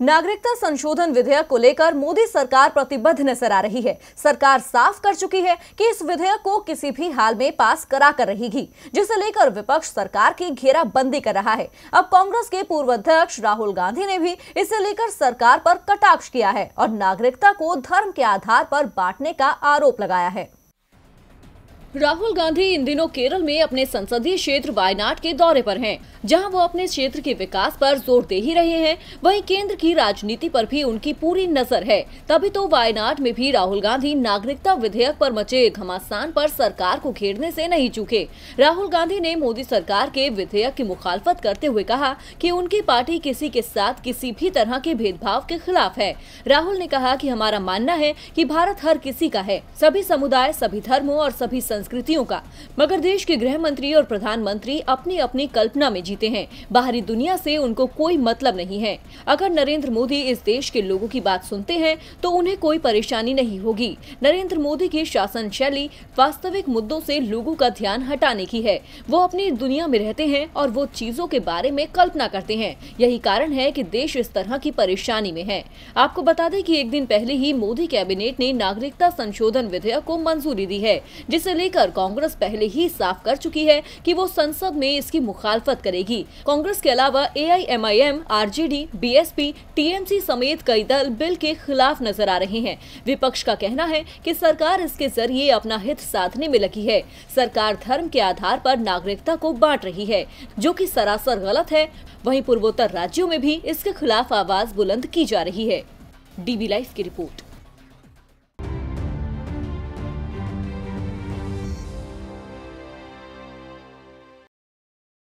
नागरिकता संशोधन विधेयक को लेकर मोदी सरकार प्रतिबद्ध नजर आ रही है सरकार साफ कर चुकी है कि इस विधेयक को किसी भी हाल में पास करा कर रहेगी जिसे लेकर विपक्ष सरकार की घेराबंदी कर रहा है अब कांग्रेस के पूर्व अध्यक्ष राहुल गांधी ने भी इसे लेकर सरकार पर कटाक्ष किया है और नागरिकता को धर्म के आधार पर बांटने का आरोप लगाया है राहुल गांधी इन दिनों केरल में अपने संसदीय क्षेत्र वायनाड के दौरे पर हैं, जहां वो अपने क्षेत्र के विकास पर जोर दे ही रहे हैं वहीं केंद्र की राजनीति पर भी उनकी पूरी नजर है तभी तो वायनाड में भी राहुल गांधी नागरिकता विधेयक पर मचे घमासान पर सरकार को घेरने से नहीं चूके राहुल गांधी ने मोदी सरकार के विधेयक की मुखालफत करते हुए कहा की उनकी पार्टी किसी के साथ किसी भी तरह के भेदभाव के खिलाफ है राहुल ने कहा की हमारा मानना है की भारत हर किसी का है सभी समुदाय सभी धर्मो और सभी संस्कृतियों का मगर देश के गृह मंत्री और प्रधानमंत्री अपनी अपनी कल्पना में जीते हैं बाहरी दुनिया से उनको कोई मतलब नहीं है अगर नरेंद्र मोदी इस देश के लोगों की बात सुनते हैं तो उन्हें कोई परेशानी नहीं होगी नरेंद्र मोदी की शासन शैली वास्तविक मुद्दों से लोगों का ध्यान हटाने की है वो अपनी दुनिया में रहते हैं और वो चीजों के बारे में कल्पना करते हैं यही कारण है की देश इस तरह की परेशानी में है आपको बता दें की एक दिन पहले ही मोदी कैबिनेट ने नागरिकता संशोधन विधेयक को मंजूरी दी है जिसे लेकर कांग्रेस पहले ही साफ कर चुकी है कि वो संसद में इसकी मुखालफत करेगी कांग्रेस के अलावा A I M I M R J D B S P T M C समेत कई दल बिल के खिलाफ नजर आ रहे हैं विपक्ष का कहना है कि सरकार इसके जरिए अपना हित साधने में लगी है सरकार धर्म के आधार पर नागरिकता को बांट रही है जो कि सरासर गलत है वहीं पूर्वोत्तर राज्यों में भी इसके खिलाफ आवाज बुलंद की जा रही है डीबी लाइफ की रिपोर्ट